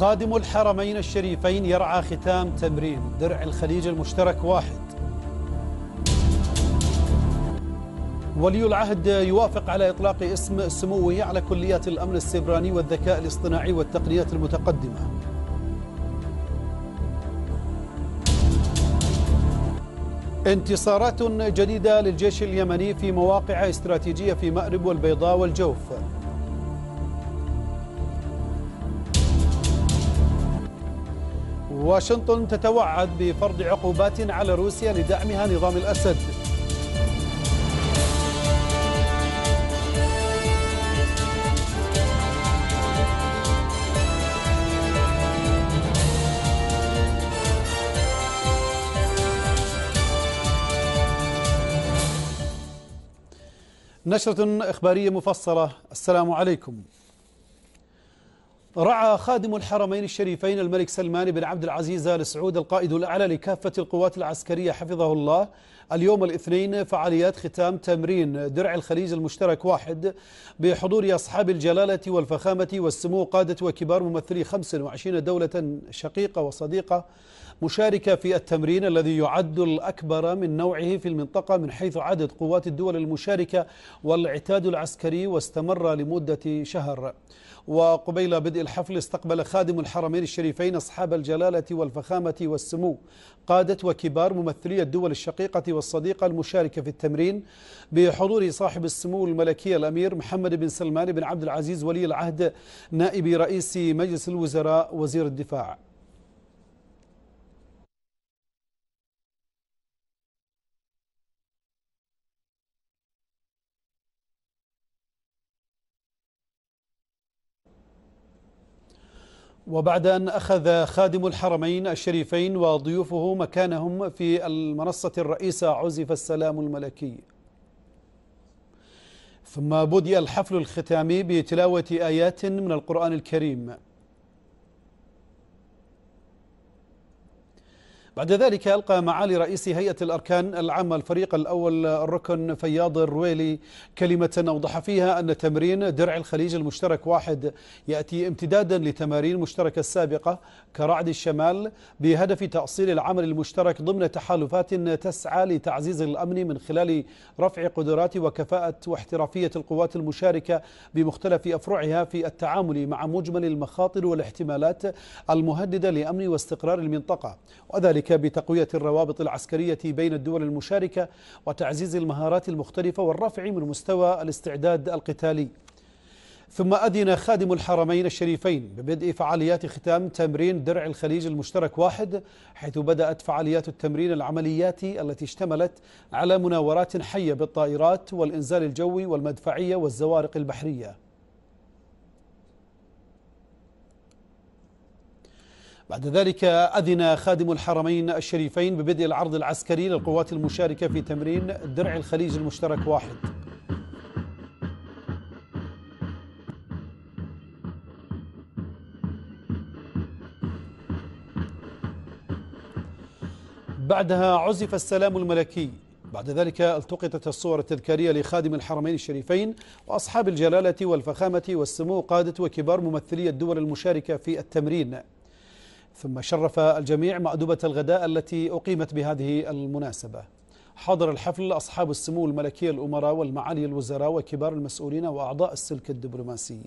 خادم الحرمين الشريفين يرعى ختام تمرين درع الخليج المشترك واحد ولي العهد يوافق على إطلاق اسم سموه على كليات الأمن السبراني والذكاء الاصطناعي والتقنيات المتقدمة انتصارات جديدة للجيش اليمني في مواقع استراتيجية في مأرب والبيضاء والجوف واشنطن تتوعد بفرض عقوبات على روسيا لدعمها نظام الأسد نشرة إخبارية مفصلة السلام عليكم رعى خادم الحرمين الشريفين الملك سلمان بن عبد العزيز ال سعود القائد الأعلى لكافة القوات العسكرية حفظه الله اليوم الاثنين فعاليات ختام تمرين درع الخليج المشترك واحد بحضور أصحاب الجلالة والفخامة والسمو قادة وكبار ممثلي 25 دولة شقيقة وصديقة مشاركة في التمرين الذي يعد الأكبر من نوعه في المنطقة من حيث عدد قوات الدول المشاركة والعتاد العسكري واستمر لمدة شهر وقبيل بدء الحفل استقبل خادم الحرمين الشريفين أصحاب الجلالة والفخامة والسمو قادة وكبار ممثلي الدول الشقيقة والصديقة المشاركة في التمرين بحضور صاحب السمو الملكي الأمير محمد بن سلمان بن عبد العزيز ولي العهد نائب رئيس مجلس الوزراء وزير الدفاع وبعد أن أخذ خادم الحرمين الشريفين وضيوفه مكانهم في المنصة الرئيسة عزف السلام الملكي ثم بدأ الحفل الختامي بتلاوة آيات من القرآن الكريم بعد ذلك ألقى معالي رئيس هيئة الأركان العامة الفريق الأول الركن فياض الرويلي كلمة أوضح فيها أن تمرين درع الخليج المشترك واحد يأتي امتدادا لتمارين مشتركة السابقة كرعد الشمال بهدف تأصيل العمل المشترك ضمن تحالفات تسعى لتعزيز الأمن من خلال رفع قدرات وكفاءة واحترافية القوات المشاركة بمختلف أفرعها في التعامل مع مجمل المخاطر والاحتمالات المهددة لأمن واستقرار المنطقة وذلك وذلك بتقوية الروابط العسكرية بين الدول المشاركة وتعزيز المهارات المختلفة والرفع من مستوى الاستعداد القتالي ثم أذن خادم الحرمين الشريفين ببدء فعاليات ختام تمرين درع الخليج المشترك واحد حيث بدأت فعاليات التمرين العملياتي التي اشتملت على مناورات حية بالطائرات والإنزال الجوي والمدفعية والزوارق البحرية بعد ذلك أذن خادم الحرمين الشريفين ببدء العرض العسكري للقوات المشاركة في تمرين درع الخليج المشترك واحد بعدها عزف السلام الملكي بعد ذلك التقطت الصور التذكارية لخادم الحرمين الشريفين وأصحاب الجلالة والفخامة والسمو قادة وكبار ممثلي الدول المشاركة في التمرين ثم شرف الجميع مأدبة الغداء التي أقيمت بهذه المناسبة حضر الحفل أصحاب السمو الملكية الأمراء والمعالي الوزراء وكبار المسؤولين وأعضاء السلك الدبلوماسي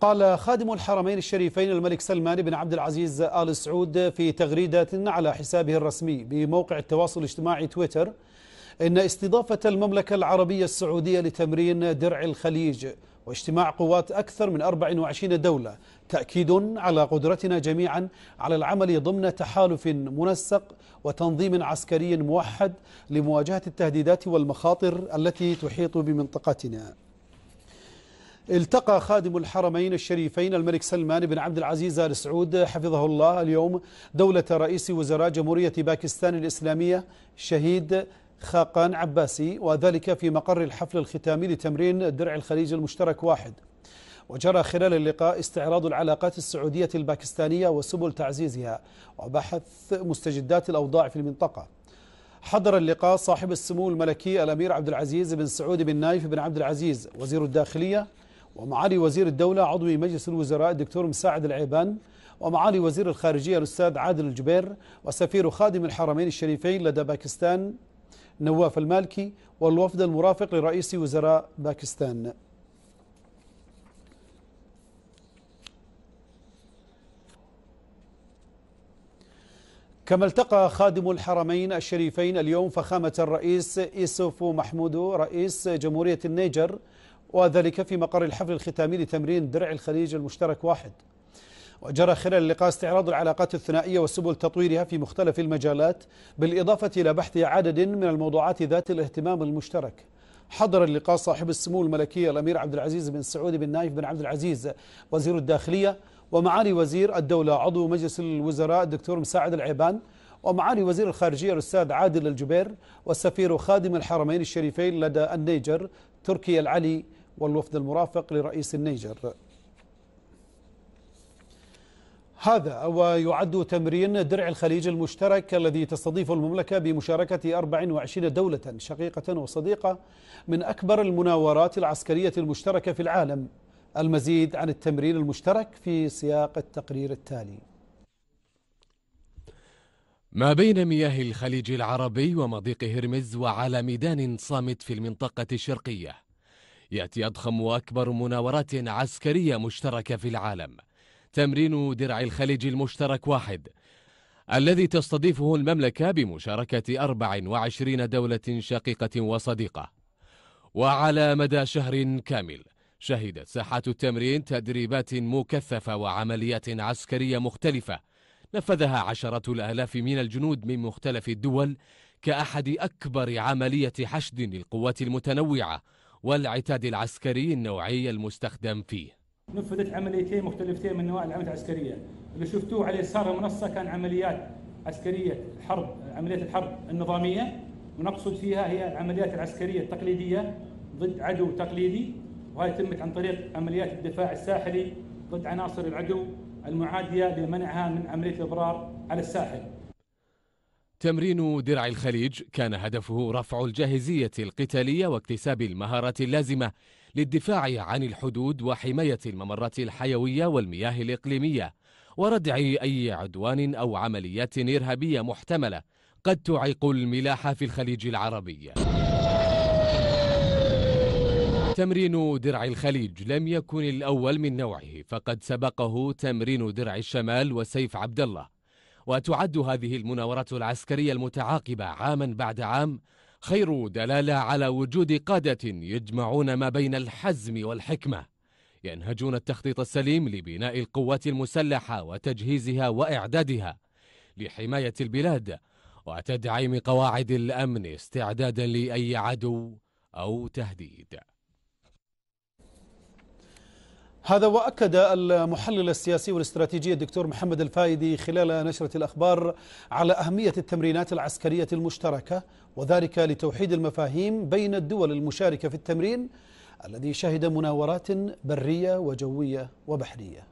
قال خادم الحرمين الشريفين الملك سلمان بن عبد العزيز آل سعود في تغريدة على حسابه الرسمي بموقع التواصل الاجتماعي تويتر إن استضافة المملكة العربية السعودية لتمرين درع الخليج واجتماع قوات أكثر من 24 دولة تأكيد على قدرتنا جميعا على العمل ضمن تحالف منسق وتنظيم عسكري موحد لمواجهة التهديدات والمخاطر التي تحيط بمنطقتنا التقى خادم الحرمين الشريفين الملك سلمان بن عبد العزيز ال سعود حفظه الله اليوم دولة رئيس وزراء جمهورية باكستان الإسلامية شهيد خاقان عباسي وذلك في مقر الحفل الختامي لتمرين درع الخليج المشترك واحد وجرى خلال اللقاء استعراض العلاقات السعودية الباكستانية وسبل تعزيزها وبحث مستجدات الأوضاع في المنطقة حضر اللقاء صاحب السمو الملكي الأمير عبد العزيز بن سعود بن نايف بن عبد العزيز وزير الداخلية ومعالي وزير الدولة عضو مجلس الوزراء الدكتور مساعد العيبان ومعالي وزير الخارجية الأستاذ عادل الجبير وسفير خادم الحرمين الشريفين لدى باكستان نواف المالكي والوفد المرافق لرئيس وزراء باكستان كما التقى خادم الحرمين الشريفين اليوم فخامة الرئيس إيسوف محمود رئيس جمهورية النيجر وذلك في مقر الحفل الختامي لتمرين درع الخليج المشترك واحد وجرى خلال اللقاء استعراض العلاقات الثنائية وسبل تطويرها في مختلف المجالات بالإضافة إلى بحث عدد من الموضوعات ذات الاهتمام المشترك حضر اللقاء صاحب السمو الملكية الأمير عبد العزيز بن سعود بن نايف بن عبد العزيز وزير الداخلية ومعالي وزير الدولة عضو مجلس الوزراء الدكتور مساعد العيبان ومعالي وزير الخارجية الأستاذ عادل الجبير والسفير خادم الحرمين الشريفين لدى النيجر تركي العلي والوفد المرافق لرئيس النيجر هذا ويعد تمرين درع الخليج المشترك الذي تستضيف المملكة بمشاركة 24 دولة شقيقة وصديقة من أكبر المناورات العسكرية المشتركة في العالم المزيد عن التمرين المشترك في سياق التقرير التالي ما بين مياه الخليج العربي ومضيق هرمز وعلى ميدان صامت في المنطقة الشرقية يأتي أضخم وأكبر مناورات عسكرية مشتركة في العالم تمرين درع الخليج المشترك واحد الذي تستضيفه المملكة بمشاركة 24 دولة شقيقة وصديقة وعلى مدى شهر كامل شهدت ساحة التمرين تدريبات مكثفة وعمليات عسكرية مختلفة نفذها عشرة الآلاف من الجنود من مختلف الدول كأحد أكبر عملية حشد للقوات المتنوعة والعتاد العسكري النوعي المستخدم فيه نفذت عمليتين مختلفتين من نواع العمليات العسكريه اللي شفتوه على يسار المنصه كان عمليات عسكريه حرب عمليات الحرب النظاميه ونقصد فيها هي العمليات العسكريه التقليديه ضد عدو تقليدي وهي تمت عن طريق عمليات الدفاع الساحلي ضد عناصر العدو المعاديه لمنعها من عمليه الاضرار على الساحل. تمرين درع الخليج كان هدفه رفع الجاهزيه القتاليه واكتساب المهارات اللازمه للدفاع عن الحدود وحماية الممرات الحيوية والمياه الإقليمية وردع أي عدوان أو عمليات إرهابية محتملة قد تعيق الملاحة في الخليج العربي تمرين درع الخليج لم يكن الأول من نوعه فقد سبقه تمرين درع الشمال وسيف عبد الله وتعد هذه المناورات العسكرية المتعاقبة عاما بعد عام خير دلاله على وجود قاده يجمعون ما بين الحزم والحكمه ينهجون التخطيط السليم لبناء القوات المسلحه وتجهيزها واعدادها لحمايه البلاد وتدعيم قواعد الامن استعدادا لاي عدو او تهديد هذا وأكد المحلل السياسي والاستراتيجي الدكتور محمد الفايدي خلال نشرة الأخبار على أهمية التمرينات العسكرية المشتركة وذلك لتوحيد المفاهيم بين الدول المشاركة في التمرين الذي شهد مناورات برية وجوية وبحرية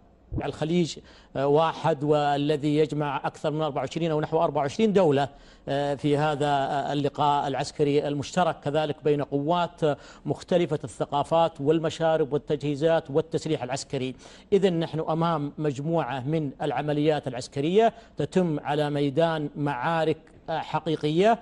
الخليج آه، واحد والذي يجمع أكثر من 24 أو نحو 24 دولة آه، في هذا آه، اللقاء العسكري المشترك كذلك بين قوات مختلفة الثقافات والمشارب والتجهيزات والتسليح العسكري إذا نحن أمام مجموعة من العمليات العسكرية تتم على ميدان معارك حقيقية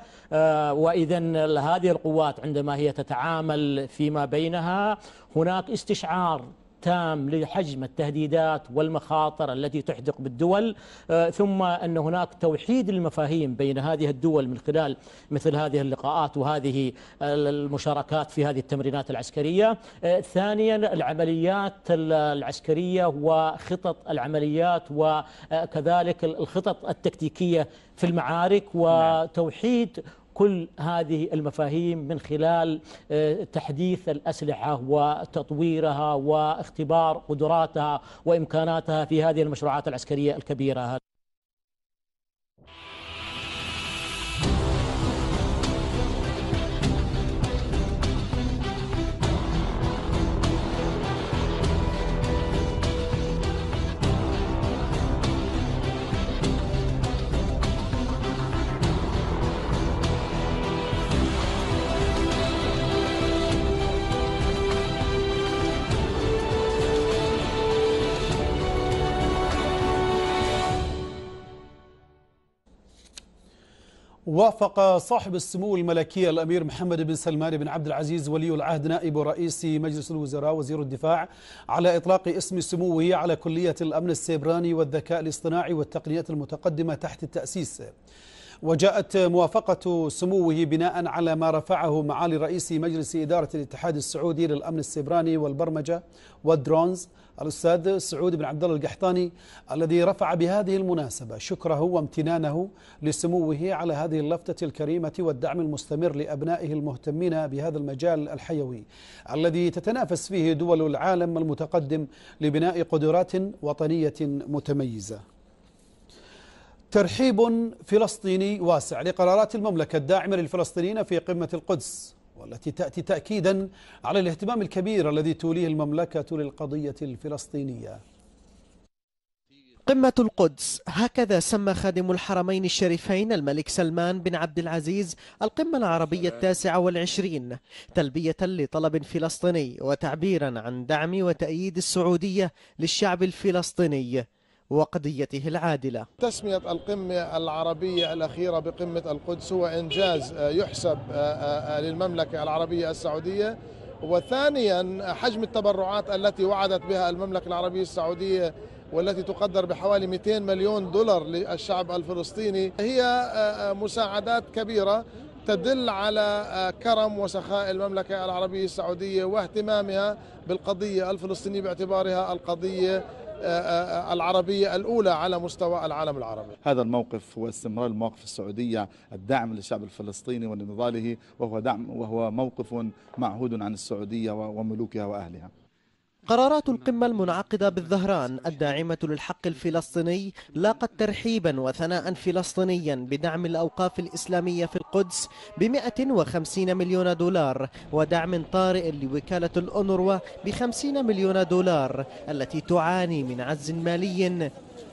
وإذا هذه القوات عندما هي تتعامل فيما بينها هناك استشعار تام لحجم التهديدات والمخاطر التي تحدق بالدول آه، ثم أن هناك توحيد المفاهيم بين هذه الدول من خلال مثل هذه اللقاءات وهذه آه، المشاركات في هذه التمرينات العسكرية آه، ثانيا العمليات العسكرية وخطط العمليات وكذلك الخطط التكتيكية في المعارك نعم. وتوحيد كل هذه المفاهيم من خلال آه، تحديث الأسلحة وتطويرها واختبار قدراتها وإمكاناتها في هذه المشروعات العسكرية الكبيرة وافق صاحب السمو الملكي الأمير محمد بن سلمان بن عبد العزيز ولي العهد نائب رئيس مجلس الوزراء وزير الدفاع على إطلاق اسم سموه على كلية الأمن السيبراني والذكاء الاصطناعي والتقنيات المتقدمة تحت التأسيس وجاءت موافقة سموه بناء على ما رفعه معالي رئيس مجلس إدارة الاتحاد السعودي للأمن السيبراني والبرمجة والدرونز الأستاذ سعود بن عبد الله القحطاني الذي رفع بهذه المناسبة شكره وامتنانه لسموه على هذه اللفتة الكريمة والدعم المستمر لأبنائه المهتمين بهذا المجال الحيوي الذي تتنافس فيه دول العالم المتقدم لبناء قدرات وطنية متميزة ترحيب فلسطيني واسع لقرارات المملكة الداعمة للفلسطينيين في قمة القدس والتي تأتي تأكيدا على الاهتمام الكبير الذي توليه المملكة للقضية الفلسطينية قمة القدس هكذا سمى خادم الحرمين الشريفين الملك سلمان بن عبد العزيز القمة العربية التاسعة والعشرين تلبية لطلب فلسطيني وتعبيرا عن دعم وتأييد السعودية للشعب الفلسطيني وقضيته العادلة تسمية القمة العربية الأخيرة بقمة القدس هو إنجاز آه، يحسب آه، آه، للمملكة العربية السعودية وثانيا حجم التبرعات التي وعدت بها المملكة العربية السعودية والتي تقدر بحوالي 200 مليون دولار للشعب الفلسطيني هي مساعدات كبيرة تدل على كرم وسخاء المملكة العربية السعودية واهتمامها بالقضية الفلسطينية باعتبارها القضية آه، آه، آه، العربية الأولى على مستوى العالم العربي هذا الموقف هو استمرار المواقف السعودية الدعم للشعب الفلسطيني ولنضاله وهو, دعم وهو موقف معهود عن السعودية وملوكها وأهلها قرارات القمة المنعقدة بالظهران الداعمة للحق الفلسطيني لاقت ترحيبا وثناء فلسطينيا بدعم الأوقاف الإسلامية في القدس ب 150 مليون دولار ودعم طارئ لوكالة الأونروا ب 50 مليون دولار التي تعاني من عجز مالي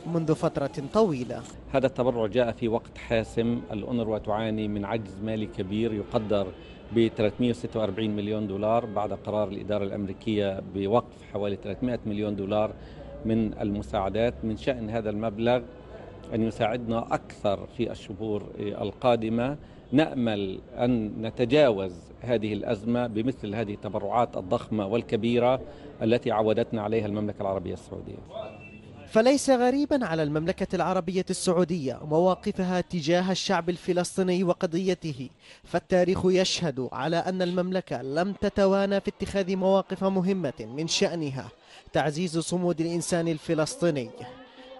منذ فترة طويلة هذا التبرع جاء في وقت حاسم الأونروا تعاني من عجز مالي كبير يقدر ب 346 مليون دولار بعد قرار الإدارة الأمريكية بوقف حوالي 300 مليون دولار من المساعدات من شأن هذا المبلغ أن يساعدنا أكثر في الشهور القادمة نأمل أن نتجاوز هذه الأزمة بمثل هذه التبرعات الضخمة والكبيرة التي عودتنا عليها المملكة العربية السعودية فليس غريبا على المملكة العربية السعودية مواقفها تجاه الشعب الفلسطيني وقضيته فالتاريخ يشهد على أن المملكة لم تتوانى في اتخاذ مواقف مهمة من شأنها تعزيز صمود الإنسان الفلسطيني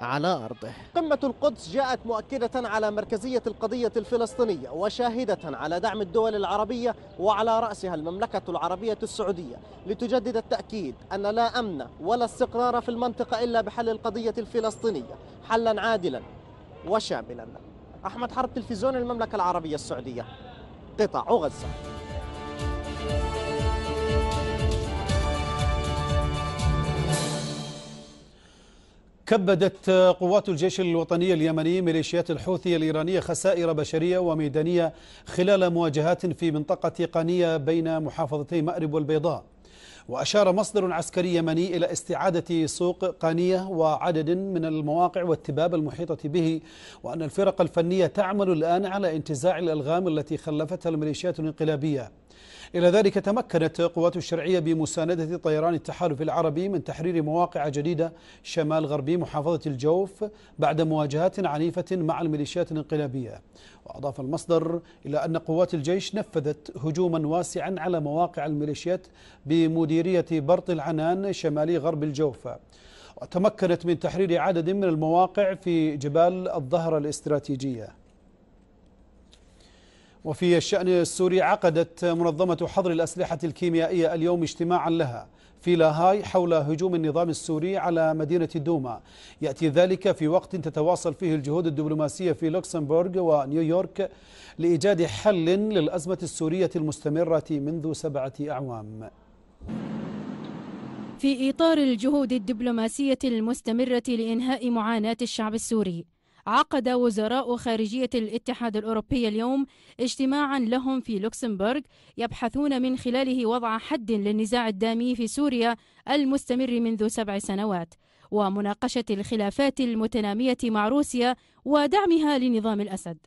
على أرضه قمة القدس جاءت مؤكدة على مركزية القضية الفلسطينية وشاهدة على دعم الدول العربية وعلى رأسها المملكة العربية السعودية لتجدد التأكيد أن لا أمن ولا استقرار في المنطقة إلا بحل القضية الفلسطينية حلا عادلا وشاملا أحمد حرب تلفزيون المملكة العربية السعودية قطاع غزة كبدت قوات الجيش الوطني اليمني ميليشيات الحوثي الإيرانية خسائر بشرية وميدانية خلال مواجهات في منطقة قانية بين محافظتي مأرب والبيضاء وأشار مصدر عسكري يمني إلى استعادة سوق قانية وعدد من المواقع والتباب المحيطة به وأن الفرق الفنية تعمل الآن على انتزاع الألغام التي خلفتها الميليشيات الانقلابية إلى ذلك تمكنت قوات الشرعية بمساندة طيران التحالف العربي من تحرير مواقع جديدة شمال غربي محافظة الجوف بعد مواجهات عنيفة مع الميليشيات الانقلابية وأضاف المصدر إلى أن قوات الجيش نفذت هجوما واسعا على مواقع الميليشيات بمديرية برط العنان شمالي غرب الجوف وتمكنت من تحرير عدد من المواقع في جبال الظهرة الاستراتيجية وفي الشأن السوري عقدت منظمة حظر الأسلحة الكيميائية اليوم اجتماعا لها في لاهاي حول هجوم النظام السوري على مدينة دوما يأتي ذلك في وقت تتواصل فيه الجهود الدبلوماسية في لوكسمبورغ ونيويورك لإيجاد حل للأزمة السورية المستمرة منذ سبعة أعوام في إطار الجهود الدبلوماسية المستمرة لإنهاء معاناة الشعب السوري عقد وزراء خارجية الاتحاد الأوروبي اليوم اجتماعا لهم في لوكسمبورغ يبحثون من خلاله وضع حد للنزاع الدامي في سوريا المستمر منذ سبع سنوات ومناقشة الخلافات المتنامية مع روسيا ودعمها لنظام الأسد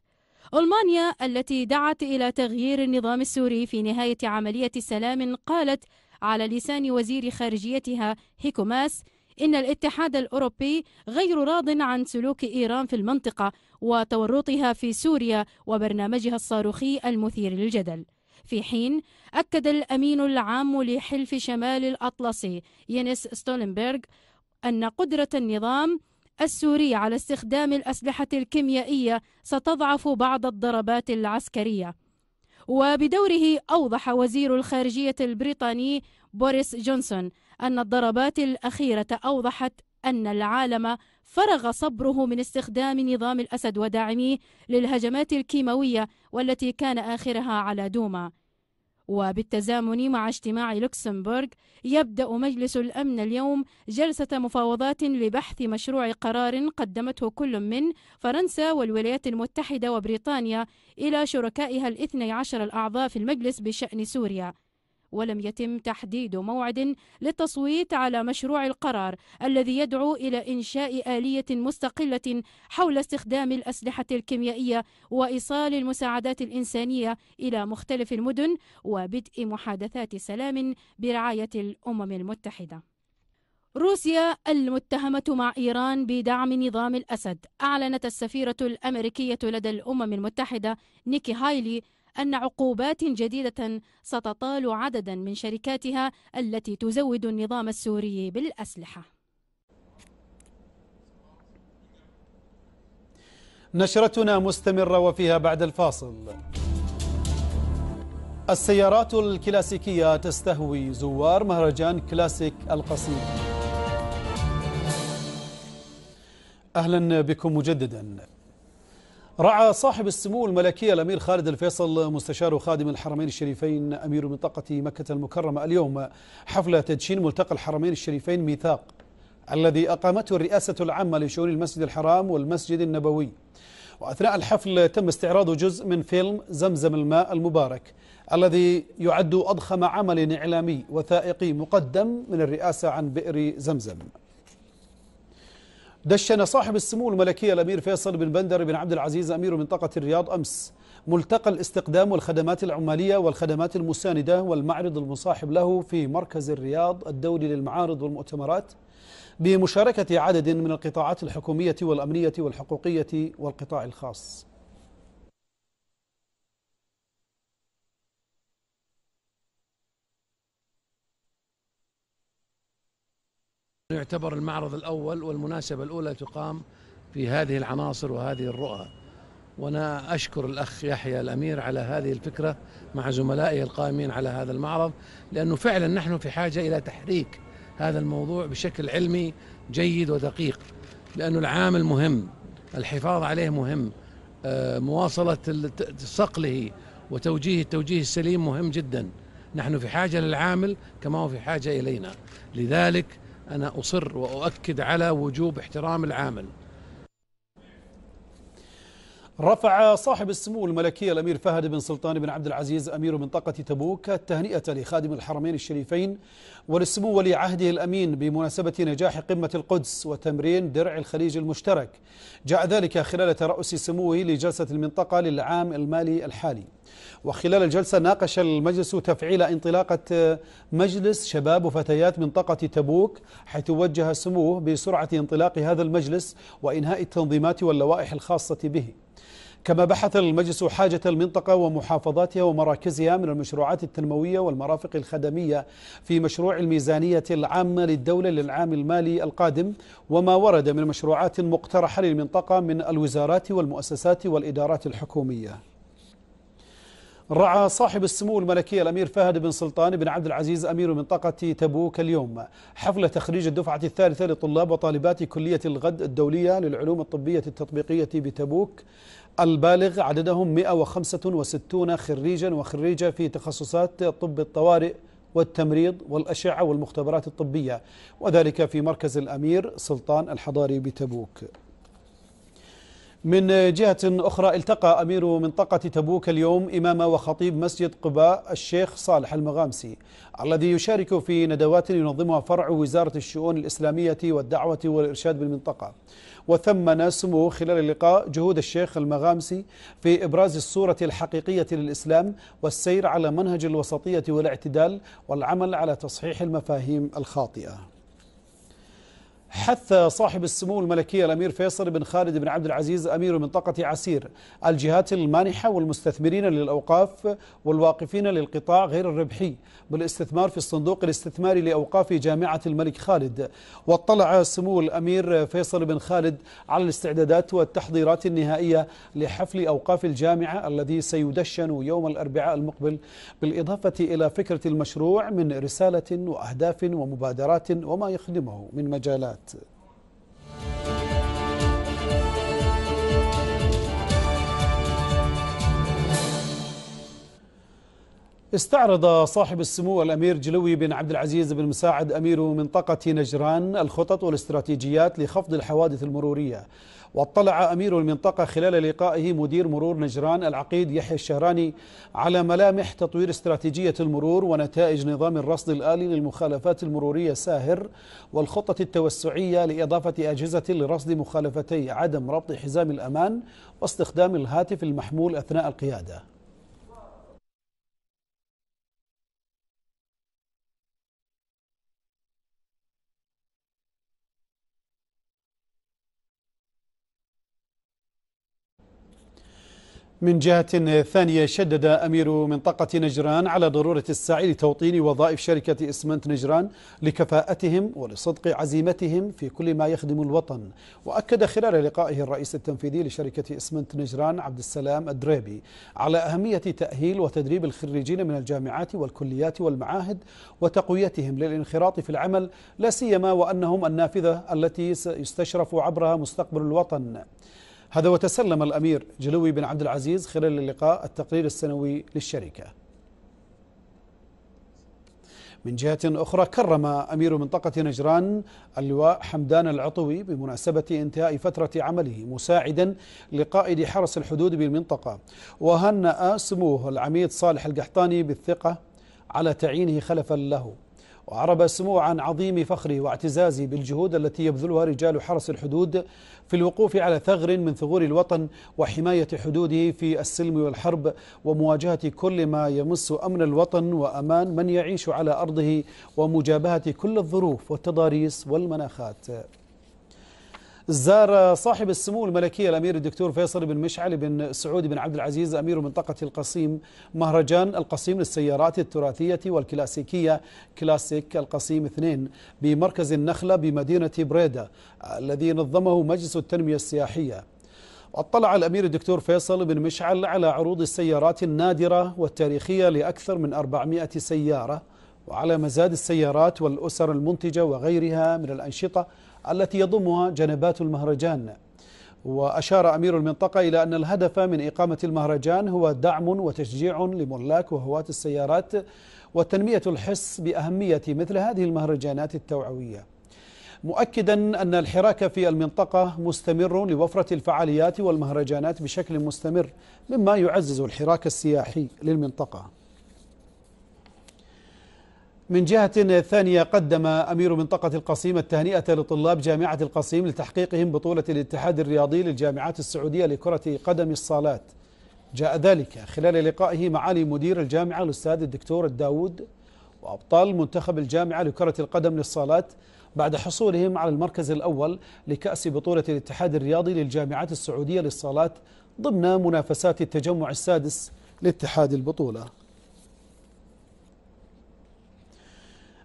ألمانيا التي دعت إلى تغيير النظام السوري في نهاية عملية السلام قالت على لسان وزير خارجيتها هيكوماس إن الاتحاد الأوروبي غير راض عن سلوك إيران في المنطقة وتورطها في سوريا وبرنامجها الصاروخي المثير للجدل في حين أكد الأمين العام لحلف شمال الأطلسي ينس ستولنبرغ أن قدرة النظام السوري على استخدام الأسلحة الكيميائية ستضعف بعض الضربات العسكرية وبدوره أوضح وزير الخارجية البريطاني بوريس جونسون أن الضربات الأخيرة أوضحت أن العالم فرغ صبره من استخدام نظام الأسد وداعميه للهجمات الكيماوية والتي كان آخرها على دوما وبالتزامن مع اجتماع لوكسمبورغ يبدأ مجلس الأمن اليوم جلسة مفاوضات لبحث مشروع قرار قدمته كل من فرنسا والولايات المتحدة وبريطانيا إلى شركائها الاثني عشر الأعضاء في المجلس بشأن سوريا ولم يتم تحديد موعد للتصويت على مشروع القرار الذي يدعو إلى إنشاء آلية مستقلة حول استخدام الأسلحة الكيميائية وإيصال المساعدات الإنسانية إلى مختلف المدن وبدء محادثات سلام برعاية الأمم المتحدة. روسيا المتهمة مع إيران بدعم نظام الأسد أعلنت السفيرة الأمريكية لدى الأمم المتحدة نيكي هايلي أن عقوبات جديدة ستطال عددا من شركاتها التي تزود النظام السوري بالأسلحة نشرتنا مستمرة وفيها بعد الفاصل السيارات الكلاسيكية تستهوي زوار مهرجان كلاسيك القصيم أهلا بكم مجددا رعى صاحب السمو الملكي الأمير خالد الفيصل مستشار خادم الحرمين الشريفين أمير منطقة مكة المكرمة اليوم حفل تدشين ملتقى الحرمين الشريفين ميثاق الذي أقامته الرئاسة العامة لشؤون المسجد الحرام والمسجد النبوي وأثناء الحفل تم استعراض جزء من فيلم زمزم الماء المبارك الذي يعد أضخم عمل إعلامي وثائقي مقدم من الرئاسة عن بئر زمزم دشن صاحب السمو الملكي الأمير فيصل بن بندر بن عبد العزيز أمير منطقة الرياض أمس ملتقى الاستقدام والخدمات العمالية والخدمات المساندة والمعرض المصاحب له في مركز الرياض الدولي للمعارض والمؤتمرات بمشاركة عدد من القطاعات الحكومية والأمنية والحقوقية والقطاع الخاص يعتبر المعرض الأول والمناسبة الأولى تقام في هذه العناصر وهذه الرؤى وأنا أشكر الأخ يحيى الأمير على هذه الفكرة مع زملائه القائمين على هذا المعرض لأنه فعلا نحن في حاجة إلى تحريك هذا الموضوع بشكل علمي جيد ودقيق لأنه العامل مهم الحفاظ عليه مهم آه، مواصلة صقله وتوجيه التوجيه السليم مهم جدا نحن في حاجة للعامل كما هو في حاجة إلينا لذلك أنا أصر وأؤكد على وجوب احترام العامل رفع صاحب السمو الملكي الأمير فهد بن سلطان بن عبد العزيز أمير منطقة تبوك التهنئة لخادم الحرمين الشريفين والسمو ولي عهده الأمين بمناسبة نجاح قمة القدس وتمرين درع الخليج المشترك جاء ذلك خلال ترأس سموه لجلسة المنطقة للعام المالي الحالي وخلال الجلسة ناقش المجلس تفعيل انطلاقة مجلس شباب وفتيات منطقة تبوك حيث وجه سموه بسرعة انطلاق هذا المجلس وإنهاء التنظيمات واللوائح الخاصة به كما بحث المجلس حاجة المنطقة ومحافظاتها ومراكزها من المشروعات التنموية والمرافق الخدمية في مشروع الميزانية العامة للدولة للعام المالي القادم وما ورد من مشروعات مقترحة للمنطقة من الوزارات والمؤسسات والإدارات الحكومية رعى صاحب السمو الملكي الأمير فهد بن سلطان بن عبد العزيز أمير منطقة تبوك اليوم حفل تخريج الدفعة الثالثة لطلاب وطالبات كلية الغد الدولية للعلوم الطبية التطبيقية بتبوك البالغ عددهم 165 خريجا وخريجة في تخصصات طب الطوارئ والتمريض والأشعة والمختبرات الطبية وذلك في مركز الأمير سلطان الحضاري بتبوك من جهة أخرى التقى أمير منطقة تبوك اليوم إمام وخطيب مسجد قباء الشيخ صالح المغامسي الذي يشارك في ندوات ينظمها فرع وزارة الشؤون الإسلامية والدعوة والإرشاد بالمنطقة وثمن سمو خلال اللقاء جهود الشيخ المغامسي في إبراز الصورة الحقيقية للإسلام والسير على منهج الوسطية والاعتدال والعمل على تصحيح المفاهيم الخاطئة حث صاحب السمو الملكي الأمير فيصل بن خالد بن عبد العزيز أمير منطقة عسير الجهات المانحة والمستثمرين للأوقاف والواقفين للقطاع غير الربحي بالاستثمار في الصندوق الاستثماري لأوقاف جامعة الملك خالد واطلع سمو الأمير فيصل بن خالد على الاستعدادات والتحضيرات النهائية لحفل أوقاف الجامعة الذي سيدشن يوم الأربعاء المقبل بالإضافة إلى فكرة المشروع من رسالة وأهداف ومبادرات وما يخدمه من مجالات استعرض صاحب السمو الأمير جلوي بن عبد العزيز بن مساعد أمير منطقة نجران الخطط والاستراتيجيات لخفض الحوادث المرورية واطلع أمير المنطقة خلال لقائه مدير مرور نجران العقيد يحيى الشهراني على ملامح تطوير استراتيجية المرور ونتائج نظام الرصد الآلي للمخالفات المرورية ساهر والخطة التوسعية لإضافة أجهزة لرصد مخالفتي عدم ربط حزام الأمان واستخدام الهاتف المحمول أثناء القيادة من جهة ثانية شدد أمير منطقة نجران على ضرورة السعي لتوطين وظائف شركة إسمنت نجران لكفاءتهم ولصدق عزيمتهم في كل ما يخدم الوطن وأكد خلال لقائه الرئيس التنفيذي لشركة إسمنت نجران عبد السلام الدريبي على أهمية تأهيل وتدريب الخريجين من الجامعات والكليات والمعاهد وتقويتهم للانخراط في العمل لا سيما وأنهم النافذة التي يستشرف عبرها مستقبل الوطن هذا وتسلم الأمير جلوي بن عبد العزيز خلال اللقاء التقرير السنوي للشركة من جهة أخرى كرم أمير منطقة نجران اللواء حمدان العطوي بمناسبة انتهاء فترة عمله مساعدا لقائد حرس الحدود بالمنطقة وهنأ سموه العميد صالح القحطاني بالثقة على تعيينه خلفا له وعرب سمو عن عظيم فخره واعتزازه بالجهود التي يبذلها رجال حرس الحدود في الوقوف على ثغر من ثغور الوطن وحماية حدوده في السلم والحرب ومواجهة كل ما يمس أمن الوطن وأمان من يعيش على أرضه ومجابهة كل الظروف والتضاريس والمناخات زار صاحب السمو الملكي الامير الدكتور فيصل بن مشعل بن سعود بن عبد العزيز امير منطقه القصيم مهرجان القصيم للسيارات التراثيه والكلاسيكيه كلاسيك القصيم 2 بمركز النخله بمدينه بريده الذي نظمه مجلس التنميه السياحيه. اطلع الامير الدكتور فيصل بن مشعل على عروض السيارات النادره والتاريخيه لاكثر من 400 سياره وعلى مزاد السيارات والاسر المنتجه وغيرها من الانشطه التي يضمها جنبات المهرجان وأشار أمير المنطقة إلى أن الهدف من إقامة المهرجان هو دعم وتشجيع لملاك وهواة السيارات وتنمية الحس بأهمية مثل هذه المهرجانات التوعوية مؤكدا أن الحراك في المنطقة مستمر لوفرة الفعاليات والمهرجانات بشكل مستمر مما يعزز الحراك السياحي للمنطقة من جهة ثانية قدم أمير منطقة القصيم التهنئة لطلاب جامعة القصيم لتحقيقهم بطولة الاتحاد الرياضي للجامعات السعودية لكرة قدم الصالات جاء ذلك خلال لقائه معالي مدير الجامعة الأستاذ الدكتور الداود وأبطال منتخب الجامعة لكرة القدم للصالات بعد حصولهم على المركز الأول لكأس بطولة الاتحاد الرياضي للجامعات السعودية للصالات ضمن منافسات التجمع السادس لاتحاد البطولة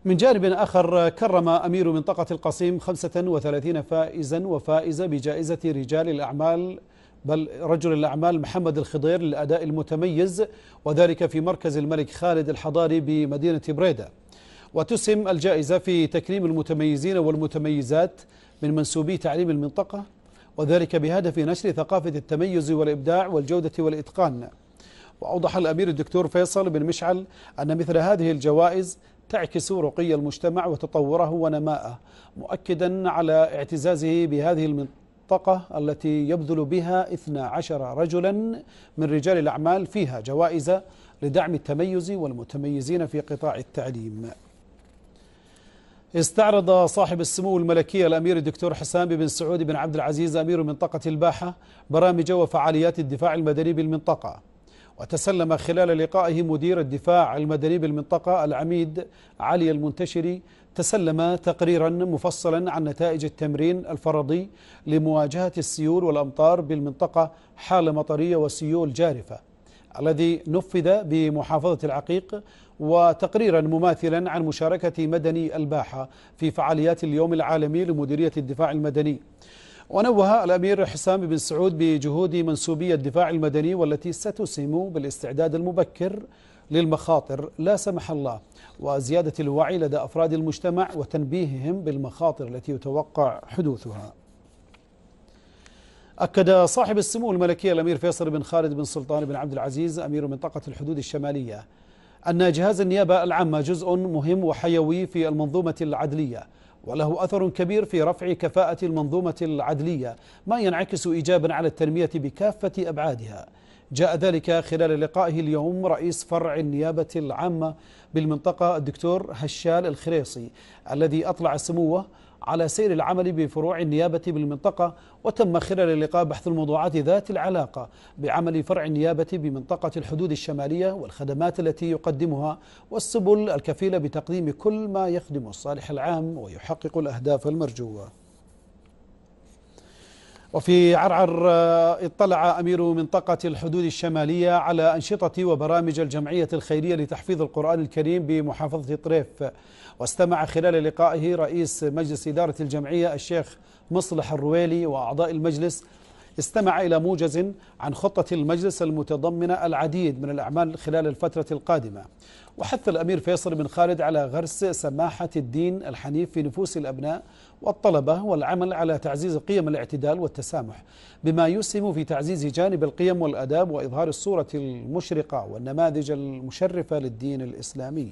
من جانب آخر كرم أمير منطقة القصيم 35 فائزا وفائزة بجائزة رجال الأعمال بل رجل الأعمال محمد الخضير للأداء المتميز وذلك في مركز الملك خالد الحضاري بمدينة بريدة وتسهم الجائزة في تكريم المتميزين والمتميزات من منسوبي تعليم المنطقة وذلك بهدف نشر ثقافة التميز والإبداع والجودة والإتقان وأوضح الأمير الدكتور فيصل بن مشعل أن مثل هذه الجوائز تعكس رقي المجتمع وتطوره ونماءه مؤكدا على اعتزازه بهذه المنطقة التي يبذل بها 12 رجلا من رجال الأعمال فيها جوائز لدعم التميز والمتميزين في قطاع التعليم استعرض صاحب السمو الملكي الأمير الدكتور حسام بن سعود بن عبد العزيز أمير منطقة الباحة برامج وفعاليات الدفاع المدني بالمنطقة وتسلم خلال لقائه مدير الدفاع المدني بالمنطقة العميد علي المنتشري تسلم تقريرا مفصلا عن نتائج التمرين الفرضي لمواجهة السيول والأمطار بالمنطقة حالة مطرية وسيول جارفة الذي نفذ بمحافظة العقيق وتقريرا مماثلا عن مشاركة مدني الباحة في فعاليات اليوم العالمي لمديرية الدفاع المدني ونوه الأمير حسام بن سعود بجهود منسوبي الدفاع المدني والتي ستسهم بالاستعداد المبكر للمخاطر لا سمح الله وزيادة الوعي لدى أفراد المجتمع وتنبيههم بالمخاطر التي يتوقع حدوثها أكد صاحب السمو الملكي الأمير فيصل بن خالد بن سلطان بن عبد العزيز أمير منطقة الحدود الشمالية أن جهاز النيابة العامة جزء مهم وحيوي في المنظومة العدلية وله أثر كبير في رفع كفاءة المنظومة العدلية ما ينعكس إيجابا على التنمية بكافة أبعادها جاء ذلك خلال لقائه اليوم رئيس فرع النيابة العامة بالمنطقة الدكتور هشال الخريصي الذي أطلع سموه على سير العمل بفروع النيابة بالمنطقة وتم خلال اللقاء بحث الموضوعات ذات العلاقة بعمل فرع النيابة بمنطقة الحدود الشمالية والخدمات التي يقدمها والسبل الكفيلة بتقديم كل ما يخدم الصالح العام ويحقق الأهداف المرجوة وفي عرعر آه، اطلع أمير منطقة الحدود الشمالية على أنشطة وبرامج الجمعية الخيرية لتحفيظ القرآن الكريم بمحافظة طريف واستمع خلال لقائه رئيس مجلس إدارة الجمعية الشيخ مصلح الرويلي وأعضاء المجلس استمع إلى موجز عن خطة المجلس المتضمنة العديد من الأعمال خلال الفترة القادمة وحث الأمير فيصل بن خالد على غرس سماحة الدين الحنيف في نفوس الأبناء والطلبة والعمل على تعزيز قيم الاعتدال والتسامح بما يسهم في تعزيز جانب القيم والأداب وإظهار الصورة المشرقة والنماذج المشرفة للدين الإسلامي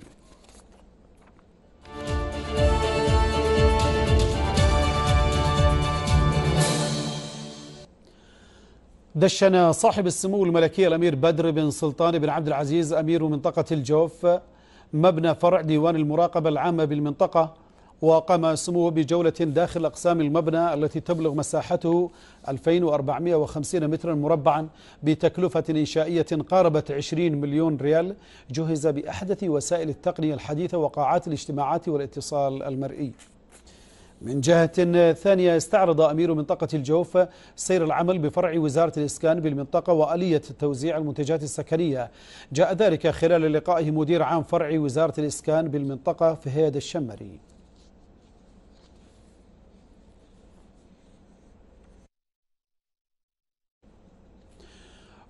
دشن صاحب السمو الملكي الأمير بدر بن سلطان بن عبد العزيز أمير منطقة الجوف مبنى فرع ديوان المراقبة العامة بالمنطقة وقام سموه بجولة داخل أقسام المبنى التي تبلغ مساحته 2450 مترا مربعا بتكلفة إنشائية قاربت 20 مليون ريال جهز بأحدث وسائل التقنية الحديثة وقاعات الاجتماعات والاتصال المرئي من جهة ثانية استعرض أمير منطقة الجوف سير العمل بفرع وزارة الإسكان بالمنطقة وآلية توزيع المنتجات السكنية جاء ذلك خلال لقائه مدير عام فرع وزارة الإسكان بالمنطقة فهيد الشمري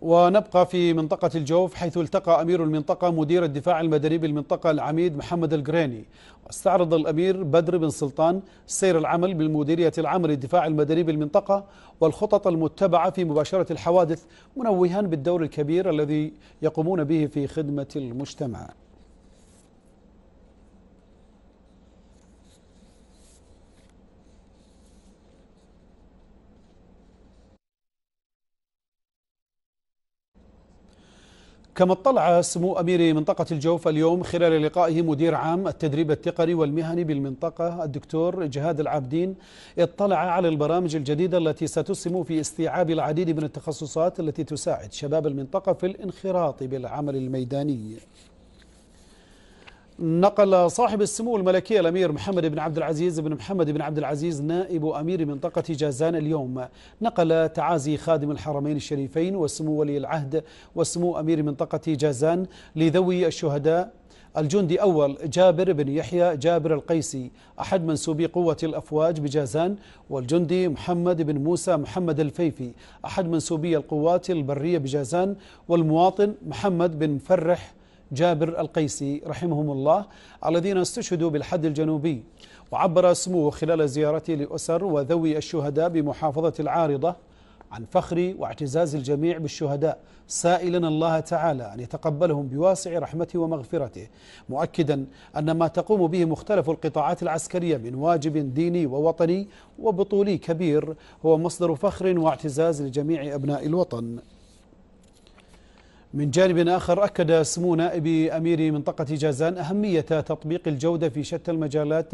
ونبقى في منطقة الجوف حيث التقى أمير المنطقة مدير الدفاع المدني بالمنطقة العميد محمد القريني واستعرض الأمير بدر بن سلطان سير العمل بالمديرية العامة للدفاع المدني بالمنطقة والخطط المتبعة في مباشرة الحوادث منوها بالدور الكبير الذي يقومون به في خدمة المجتمع كما اطلع سمو أمير منطقة الجوف اليوم خلال لقائه مدير عام التدريب التقني والمهني بالمنطقة الدكتور جهاد العابدين اطلع على البرامج الجديدة التي ستسهم في استيعاب العديد من التخصصات التي تساعد شباب المنطقة في الانخراط بالعمل الميداني نقل صاحب السمو الملكي الأمير محمد بن عبد العزيز بن محمد بن عبد العزيز نائب أمير منطقة جازان اليوم نقل تعازي خادم الحرمين الشريفين وسمو ولي العهد وسمو أمير منطقة جازان لذوي الشهداء الجندي أول جابر بن يحيى جابر القيسي أحد منسوبي قوة الأفواج بجازان والجندي محمد بن موسى محمد الفيفي أحد منسوبي القوات البرية بجازان والمواطن محمد بن مفرح جابر القيسي رحمهم الله الذين استشهدوا بالحد الجنوبي وعبر سموه خلال زيارته لأسر وذوي الشهداء بمحافظة العارضة عن فخر واعتزاز الجميع بالشهداء سائلا الله تعالى أن يتقبلهم بواسع رحمته ومغفرته مؤكدا أن ما تقوم به مختلف القطاعات العسكرية من واجب ديني ووطني وبطولي كبير هو مصدر فخر واعتزاز لجميع أبناء الوطن من جانب آخر أكد سمو نائب أمير منطقة جازان أهمية تطبيق الجودة في شتى المجالات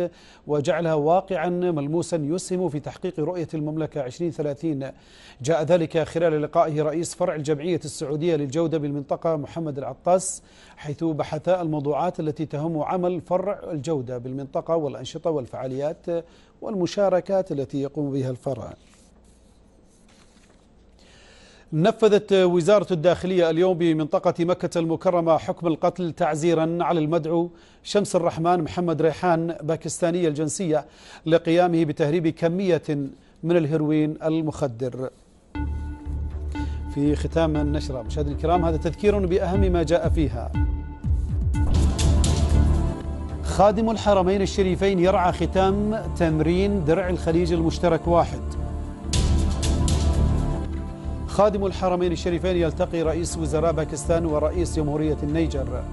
وجعلها واقعا ملموسا يسهم في تحقيق رؤية المملكة 2030 جاء ذلك خلال لقائه رئيس فرع الجمعية السعودية للجودة بالمنطقة محمد العطاس حيث بحث الموضوعات التي تهم عمل فرع الجودة بالمنطقة والأنشطة والفعاليات والمشاركات التي يقوم بها الفرع نفذت وزارة الداخلية اليوم بمنطقة مكة المكرمة حكم القتل تعزيرا على المدعو شمس الرحمن محمد ريحان باكستاني الجنسية لقيامه بتهريب كمية من الهيروين المخدر في ختام النشرة مشاهدينا الكرام هذا تذكير بأهم ما جاء فيها خادم الحرمين الشريفين يرعى ختام تمرين درع الخليج المشترك واحد خادم الحرمين الشريفين يلتقي رئيس وزراء باكستان ورئيس جمهورية النيجر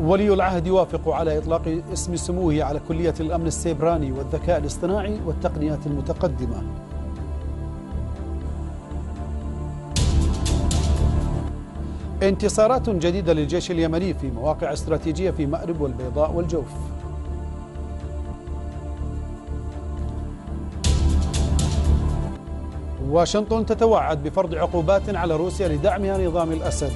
ولي العهد يوافق على إطلاق اسم سموه على كلية الأمن السيبراني والذكاء الاصطناعي والتقنيات المتقدمة انتصارات جديدة للجيش اليمني في مواقع استراتيجية في مأرب والبيضاء والجوف واشنطن تتوعد بفرض عقوبات على روسيا لدعمها نظام الأسد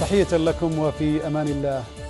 تحية لكم وفي أمان الله